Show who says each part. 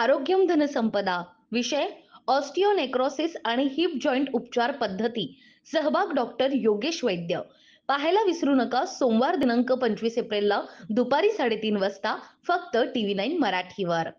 Speaker 1: आरोग्यम धनसंपदा विषय ऑस्टिओनेक्रोसिस आणि हिप जॉइंट उपचार पद्धती सहभाग डॉक्टर योगेश वैद्य पाहायला विसरू नका सोमवार दिनांक पंचवीस एप्रिलला दुपारी साडेतीन वाजता फक्त टीव्ही नाईन मराठीवर